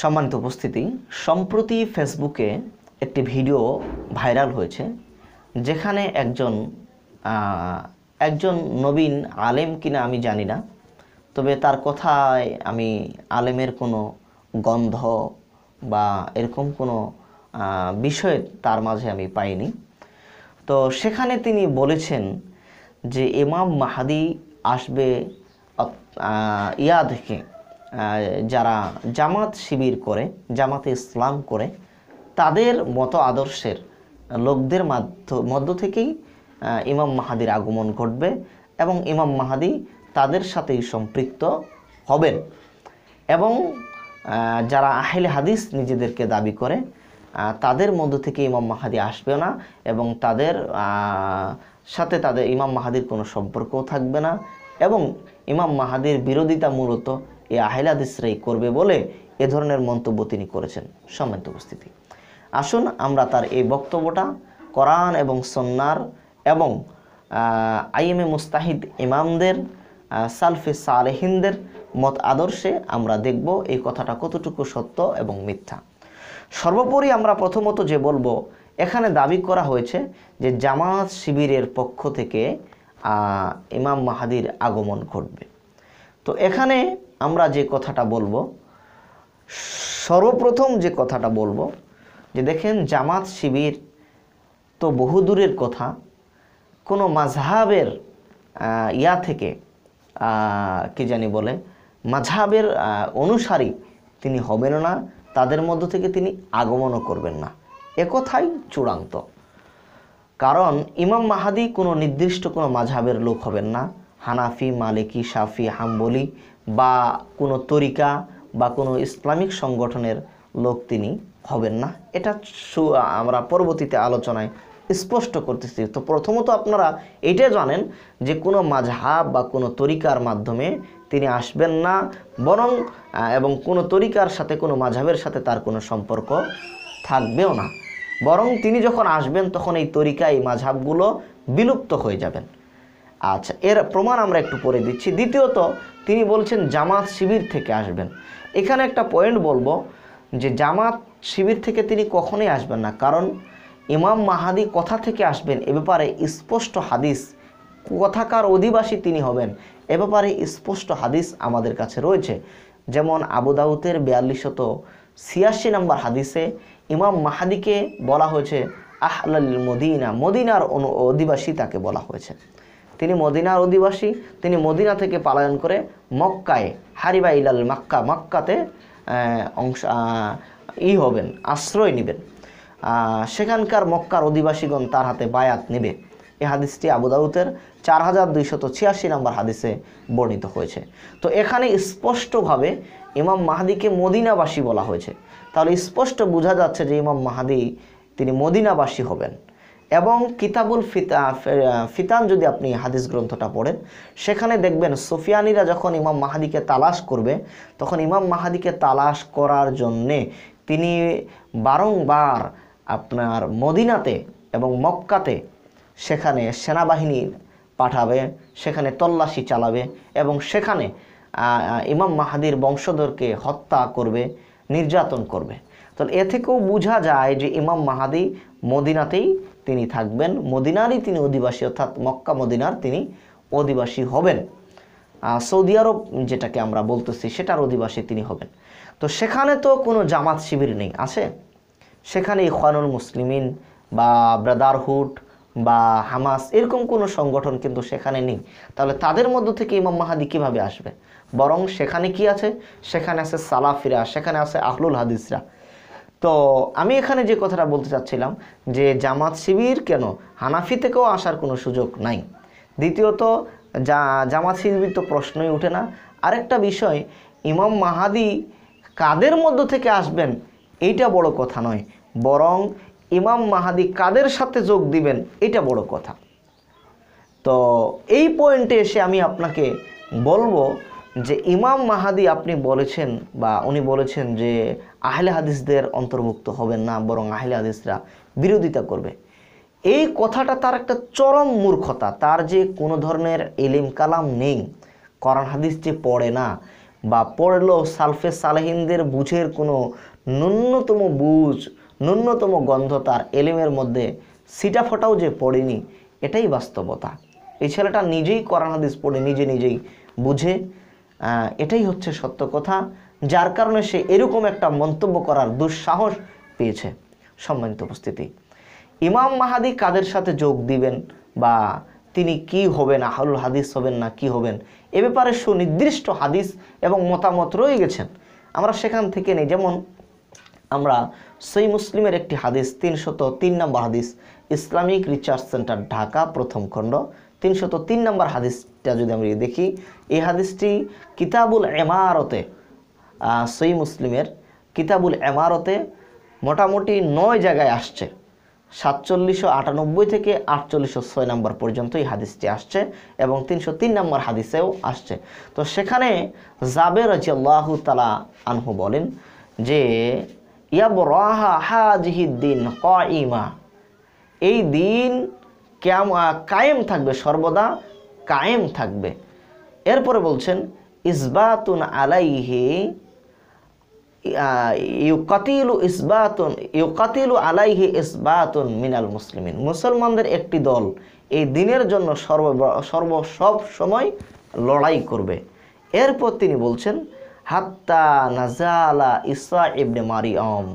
সম্মানিত উপস্থিতি সম্প্রতি ফেসবুকে একটি ভিডিও ভাইরাল হয়েছে যেখানে একজন একজন নবীন আলেম কিনা আমি জানি না তবে তার কথায় আমি আলেমের কোনো গন্ধ বা এরকম কোনো বিষয় তার মাঝে আমি পাইনি তো সেখানে তিনি বলেছেন যে এমাম মাহাদি আসবে ইয়া থেকে যারা জামাত শিবির করে জামাতে ইসলাম করে তাদের মতো আদর্শের লোকদের মাধ্য মধ্য থেকেই ইমাম মাহাদির আগমন ঘটবে এবং ইমাম মাহাদি তাদের সাথেই সম্পৃক্ত হবেন এবং যারা আহেল হাদিস নিজেদেরকে দাবি করে তাদের মধ্য থেকে ইমাম মাহাদি আসবে না এবং তাদের সাথে তাদের ইমাম মাহাদির কোনো সম্পর্কও থাকবে না এবং ইমাম মাহাদির বিরোধিতা মূলত এই আহেলাদিসরাই করবে বলে এ ধরনের মন্তব্য তিনি করেছেন সম্মানিত উপস্থিতি আসুন আমরা তার এই বক্তব্যটা কোরআন এবং সন্ন্যার এবং আইএমএ মুস্তাহিদ ইমামদের সালফে সালেহিনদের মত আদর্শে আমরা দেখব এই কথাটা কতটুকু সত্য এবং মিথ্যা সর্বোপরি আমরা প্রথমত যে বলবো এখানে দাবি করা হয়েছে যে জামাত শিবিরের পক্ষ থেকে ইমাম মাহাদির আগমন ঘটবে তো এখানে আমরা যে কথাটা বলবো সর্বপ্রথম যে কথাটা বলবো যে দেখেন জামাত শিবির তো বহুদূরের কথা কোনো মাঝহাবের ইয়া থেকে কি জানি বলে মাঝহাবের অনুসারী তিনি হবেন না তাদের মধ্য থেকে তিনি আগমনও করবেন না একথাই চূড়ান্ত কারণ ইমাম মাহাদি কোনো নির্দিষ্ট কোনো মাঝহাবের লোক হবেন না হানাফি মালিকি সাফি হাম্বলি বা কোনো তরিকা বা কোনো ইসলামিক সংগঠনের লোক তিনি হবেন না এটা আমরা পরবর্তীতে আলোচনায় স্পষ্ট করতেছি তো প্রথমত আপনারা এটা জানেন যে কোনো মাঝহাব বা কোনো তরিকার মাধ্যমে তিনি আসবেন না বরং এবং কোনো তরিকার সাথে কোনো মাঝহাবের সাথে তার কোনো সম্পর্ক থাকবেও না বরং তিনি যখন আসবেন তখন এই তরিকা এই মাঝহাবগুলো বিলুপ্ত হয়ে যাবেন আচ্ছা এর প্রমাণ আমরা একটু পরে দিচ্ছি দ্বিতীয়ত তিনি বলছেন জামাত শিবির থেকে আসবেন এখানে একটা পয়েন্ট বলবো যে জামাত শিবির থেকে তিনি কখনোই আসবেন না কারণ ইমাম মাহাদি কথা থেকে আসবেন এ ব্যাপারে স্পষ্ট হাদিস কথাকার অধিবাসী তিনি হবেন এ ব্যাপারে স্পষ্ট হাদিস আমাদের কাছে রয়েছে যেমন আবুদাউতের শত ছিয়াশি নম্বর হাদিসে ইমাম মাহাদিকে বলা হয়েছে আহলাল মদিনা মদিনার অনু অধিবাসী তাকে বলা হয়েছে তিনি মদিনার অধিবাসী তিনি মদিনা থেকে পালায়ন করে মক্কায় হারিবা ইলাল মাক্কা মক্কাতে অংশ ই হবেন আশ্রয় নেবেন সেখানকার মক্কার অধিবাসীগণ তার হাতে বায়াত নেবে এ হাদিসটি আবুদাউতের চার হাজার দুইশত ছিয়াশি নম্বর হাদিসে বর্ণিত হয়েছে তো এখানে স্পষ্টভাবে ইমাম মাহাদিকে মদিনাবাসী বলা হয়েছে তাহলে স্পষ্ট বোঝা যাচ্ছে যে ইমাম মাহাদি তিনি মদিনাবাসী হবেন এবং কিতাবুল ফিতা ফিতান যদি আপনি হাদিস গ্রন্থটা পড়েন সেখানে দেখবেন সুফিয়ানিরা যখন ইমাম মাহাদিকে তালাশ করবে তখন ইমাম মাহাদিকে তালাশ করার জন্যে তিনি বারংবার আপনার মদিনাতে এবং মক্কাতে সেখানে সেনাবাহিনী পাঠাবে সেখানে তল্লাশি চালাবে এবং সেখানে ইমাম মাহাদির বংশধরকে হত্যা করবে নির্যাতন করবে তো এ থেকেও বোঝা যায় যে ইমাম মাহাদি মদিনাতেই তিনি থাকবেন মদিনারই তিনি অধিবাসী অর্থাৎ মক্কা মদিনার তিনি অধিবাসী হবেন সৌদি আরব যেটাকে আমরা বলতেছি সেটার অধিবাসী তিনি হবেন তো সেখানে তো কোনো জামাত শিবির নেই আছে সেখানে ইখওয়ানুল মুসলিমিন বা ব্রাদারহুড বা হামাস এরকম কোনো সংগঠন কিন্তু সেখানে নেই তাহলে তাদের মধ্য থেকে ইমাম মাহাদি কীভাবে আসবে বরং সেখানে কি আছে সেখানে আছে সালাফিরা সেখানে আছে আহলুল হাদিসরা তো আমি এখানে যে কথাটা বলতে চাচ্ছিলাম যে জামাত শিবির কেন হানাফি থেকেও আসার কোনো সুযোগ নাই দ্বিতীয়ত যা জামাত শিবির তো প্রশ্নই উঠে না আরেকটা বিষয় ইমাম মাহাদি কাদের মধ্য থেকে আসবেন এইটা বড় কথা নয় বরং ইমাম মাহাদি কাদের সাথে যোগ দিবেন এটা বড় কথা তো এই পয়েন্টে এসে আমি আপনাকে বলবো যে ইমাম মাহাদি আপনি বলেছেন বা উনি বলেছেন যে আহলে হাদিসদের অন্তর্ভুক্ত হবেন না বরং আহলে হাদিসরা বিরোধিতা করবে এই কথাটা তার একটা চরম মূর্খতা তার যে কোনো ধরনের এলিম কালাম নেই করান হাদিস যে পড়ে না বা পড়লেও সালফে সালেহিনদের বুঝের কোনো ন্যূনতম বুঝ ন্যূনতম গন্ধ তার এলিমের মধ্যে সিটা যে পড়েনি এটাই বাস্তবতা এই ছেলেটা নিজেই করান হাদিস পড়ে নিজে নিজেই বুঝে এটাই হচ্ছে সত্য কথা যার কারণে সে এরকম একটা মন্তব্য করার দুঃসাহস পেয়েছে সম্মানিত উপস্থিতি ইমাম মাহাদি কাদের সাথে যোগ দিবেন বা তিনি কি হবেন আহলুল হাদিস হবেন না কি হবেন এ ব্যাপারে সুনির্দিষ্ট হাদিস এবং মতামত রয়ে গেছেন আমরা সেখান থেকে নেই যেমন আমরা সেই মুসলিমের একটি হাদিস তিনশত তিন নম্বর হাদিস ইসলামিক রিচার্জ সেন্টার ঢাকা প্রথম খণ্ড তিনশত তিন নম্বর হাদিসটা যদি আমি দেখি এই হাদিসটি কিতাবুল এমারতে সই মুসলিমের কিতাবুল এমারতে মোটামুটি নয় জায়গায় আসছে সাতচল্লিশশো আটানব্বই থেকে আটচল্লিশশো ছয় নম্বর পর্যন্ত এই হাদিসটি আসছে এবং তিনশো তিন নম্বর হাদিসেও আসছে তো সেখানে জাবে রাজিয়াল্লাহু তালা আনহু বলেন যে ইয়াব রাহা হাজিহিদ্দিন ক ইমা এই দিন কায়েম থাকবে সর্বদা কায়েম থাকবে এরপরে বলছেন ইসবাতুন আলাইহি ইউকাতিলু ইসবাতুন ইউকাতিলু আলাইহি ইসবাতুন মিনাল মুসলিমিন মুসলমানদের একটি দল এই দিনের জন্য সর্ব সর্ব সব সময় লড়াই করবে এরপর তিনি বলছেন হাত্তা নাজালা ইসা ইবনে মারিয়ম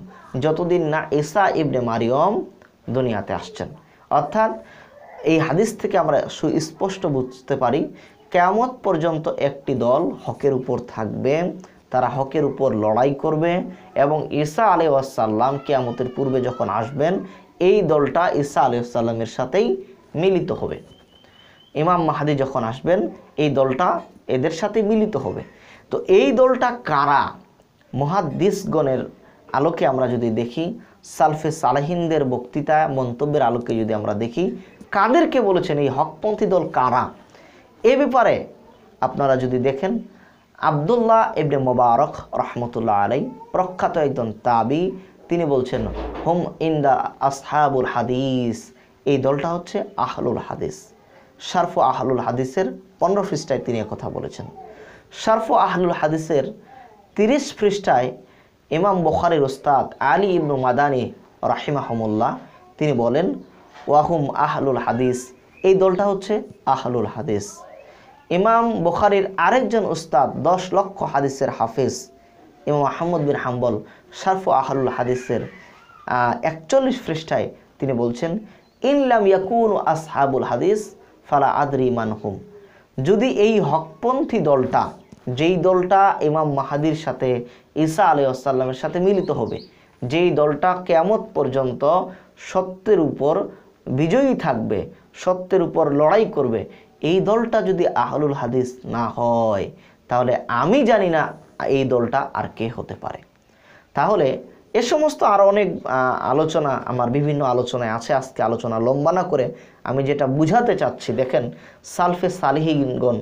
যতদিন না ইসা ইবনে মারিয়ম দুনিয়াতে আসছেন অর্থাৎ এই হাদিস থেকে আমরা সুস্পষ্ট বুঝতে পারি কেমত পর্যন্ত একটি দল হকের উপর থাকবে তারা হকের উপর লড়াই করবে এবং ঈসা আলী আসাল্লাম কেয়ামতের পূর্বে যখন আসবেন এই দলটা ঈসা আলী আসাল্লামের সাথেই মিলিত হবে ইমাম মাহাদি যখন আসবেন এই দলটা এদের সাথে মিলিত হবে তো এই দলটা কারা মহাদিসগণের আলোকে আমরা যদি দেখি সালফে সালাহিনদের বক্তৃতা মন্তব্যের আলোকে যদি আমরা দেখি কাদেরকে বলেছেন এই হকপন্থী দল কারা এ ব্যাপারে আপনারা যদি দেখেন আবদুল্লাহ এবনে মোবারক রহমতুল্লাহ আলাই প্রখ্যাত একজন তাবি তিনি বলছেন হোম ইন দ্য আসহাবুল হাদিস এই দলটা হচ্ছে আহলুল হাদিস শারফু আহলুল হাদিসের পনেরো পৃষ্ঠায় তিনি কথা বলেছেন শারফু আহলুল হাদিসের তিরিশ পৃষ্ঠায় ইমাম বখারির ওস্তাদ আলী ইবনু মাদানি রাহিমাহমুল্লাহ তিনি বলেন ওয়াহুম আহলুল হাদিস এই দলটা হচ্ছে আহলুল হাদিস ইমাম বুখারির আরেকজন উস্তাদ দশ লক্ষ হাদিসের হাফিজ ইমাম আহমদ বিন হাম্বল শারফ আহলুল হাদিসের একচল্লিশ পৃষ্ঠায় তিনি বলছেন ইনলাম ইয়াকুন আসহাবুল হাদিস ফালা আদরি মানহুম যদি এই হকপন্থী দলটা যেই দলটা ইমাম মাহাদির সাথে ঈসা আলী আসাল্লামের সাথে মিলিত হবে যেই দলটা কেয়ামত পর্যন্ত সত্যের উপর বিজয়ী থাকবে সত্যের উপর লড়াই করবে এই দলটা যদি আহলুল হাদিস না হয় তাহলে আমি জানি না এই দলটা আর কে হতে পারে তাহলে এ সমস্ত আরও অনেক আলোচনা আমার বিভিন্ন আলোচনায় আছে আজকে আলোচনা লম্বা না করে আমি যেটা বুঝাতে চাচ্ছি দেখেন সালফে সালিহিগণ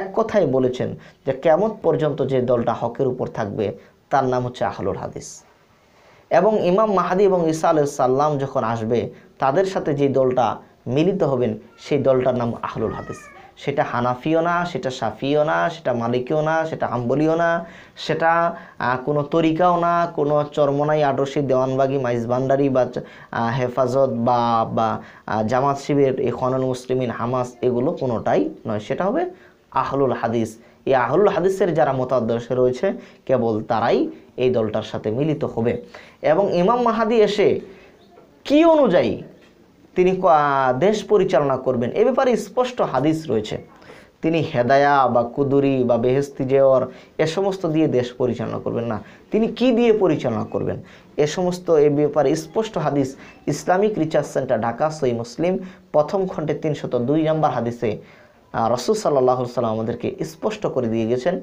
এক কথাই বলেছেন যে কেমন পর্যন্ত যে দলটা হকের উপর থাকবে তার নাম হচ্ছে আহলুল হাদিস এবং ইমাম মাহাদি এবং ইসা আলাইসাল্লাম যখন আসবে তাদের সাথে যে দলটা মিলিত হবেন সেই দলটার নাম আহলুল হাদিস সেটা হানাফিও না সেটা সাফিও না সেটা মালিকীয় না সেটা আম্বলিও না সেটা কোনো তরিকাও না কোনো চরমনাই আডরসি দেওয়ানবাগি মাইজবান্ডারি বা হেফাজত বা বা জামাত শিবির এই খনন মুসলিমিন হামাস এগুলো কোনোটাই নয় সেটা হবে আহলুল হাদিস এই আহলুল হাদিসের যারা মতাদর্শে রয়েছে কেবল তারাই এই দলটার সাথে মিলিত হবে এবং ইমাম মাহাদি এসে কি অনুযায়ী তিনি দেশ পরিচালনা করবেন এ ব্যাপারে স্পষ্ট হাদিস রয়েছে তিনি হেদায়া বা কুদুরি বা বেহেস্তি জেওয়ার এ সমস্ত দিয়ে দেশ পরিচালনা করবেন না তিনি কি দিয়ে পরিচালনা করবেন এ সমস্ত এ ব্যাপারে স্পষ্ট হাদিস ইসলামিক রিচার্জ সেন্টার ঢাকা সই মুসলিম প্রথম খণ্ডে তিনশত দুই নম্বর হাদিসে রসুল সাল্লাহ সাল্লাম আমাদেরকে স্পষ্ট করে দিয়ে গেছেন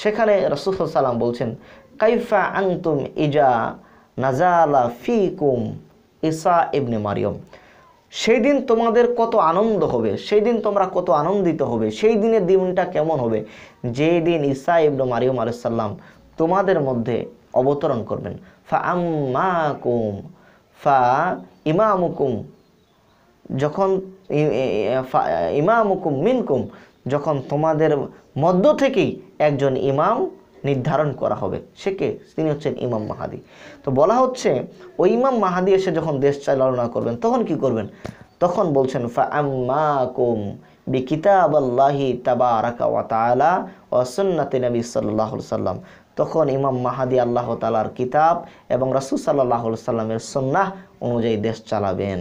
সেখানে রসুল সাল্লাম বলছেন কাইফা আংতুম ইজা নাজালা ফিকুম ইসা ইবনে মারিয়ম সেই দিন তোমাদের কত আনন্দ হবে সেই দিন তোমরা কত আনন্দিত হবে সেই দিনের দিনটা কেমন হবে যেই দিন ইসা ইবনু মারিয়ম আলাইসাল্লাম তোমাদের মধ্যে অবতরণ করবেন ফা কুম ফা ইমামুকুম যখন ইমামুকুম মিনকুম যখন তোমাদের মধ্য থেকেই একজন ইমাম নির্ধারণ করা হবে সে কে তিনি হচ্ছেন ইমাম মাহাদি তো বলা হচ্ছে ওই ইমাম মাহাদি এসে যখন দেশ চালনা করবেন তখন কি করবেন তখন বলছেন ফা আম্মাকুম আল্লাহি তাবারাকা ওয়া নবী সাল্লাম তখন ইমাম মাহাদি আল্লাহ তালার কিতাব এবং রাসুল সাল্লাহ সাল্লামের সন্ন্যাহ অনুযায়ী দেশ চালাবেন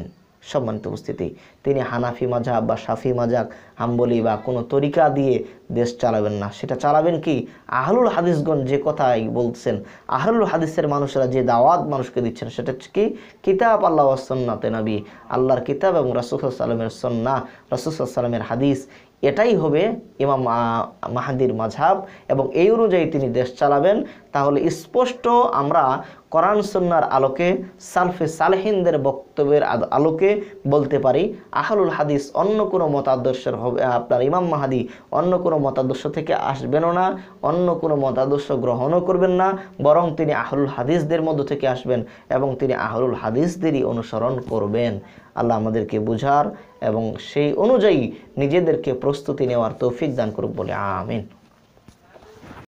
সম্মানিত উপস্থিতি তিনি হানাফি মাঝাব বা সাফি মাজাক হাম্বলি বা কোনো তরিকা দিয়ে দেশ চালাবেন না সেটা চালাবেন কি আহলুল হাদিসগণ যে কথাই বলছেন আহলুল হাদিসের মানুষরা যে দাওয়াত মানুষকে দিচ্ছেন সেটা কি কিতাব আল্লাহ সন্নাতে তেনাবি আল্লাহর কিতাব এবং রাসুল সন্না রাসুল হাদিস এটাই হবে ইমাম মাহাদির মাঝাব এবং এই অনুযায়ী তিনি দেশ চালাবেন তাহলে স্পষ্ট আমরা কোরআন সন্ন্যার আলোকে সালফে সালহিনদের বক্তব্যের আলোকে বলতে পারি আহলুল হাদিস অন্য কোনো মতাদর্শের হবে আপনার ইমাম মাহাদি অন্য কোনো মতাদর্শ থেকে আসবেনও না অন্য কোনো মতাদর্শ গ্রহণও করবেন না বরং তিনি আহলুল হাদিসদের মধ্য থেকে আসবেন এবং তিনি আহলুল হাদিসদেরই অনুসরণ করবেন আল্লাহ আমাদেরকে বুঝার এবং সেই অনুযায়ী নিজেদেরকে প্রস্তুতি নেওয়ার তৌফিক দান করুক বলে আমিন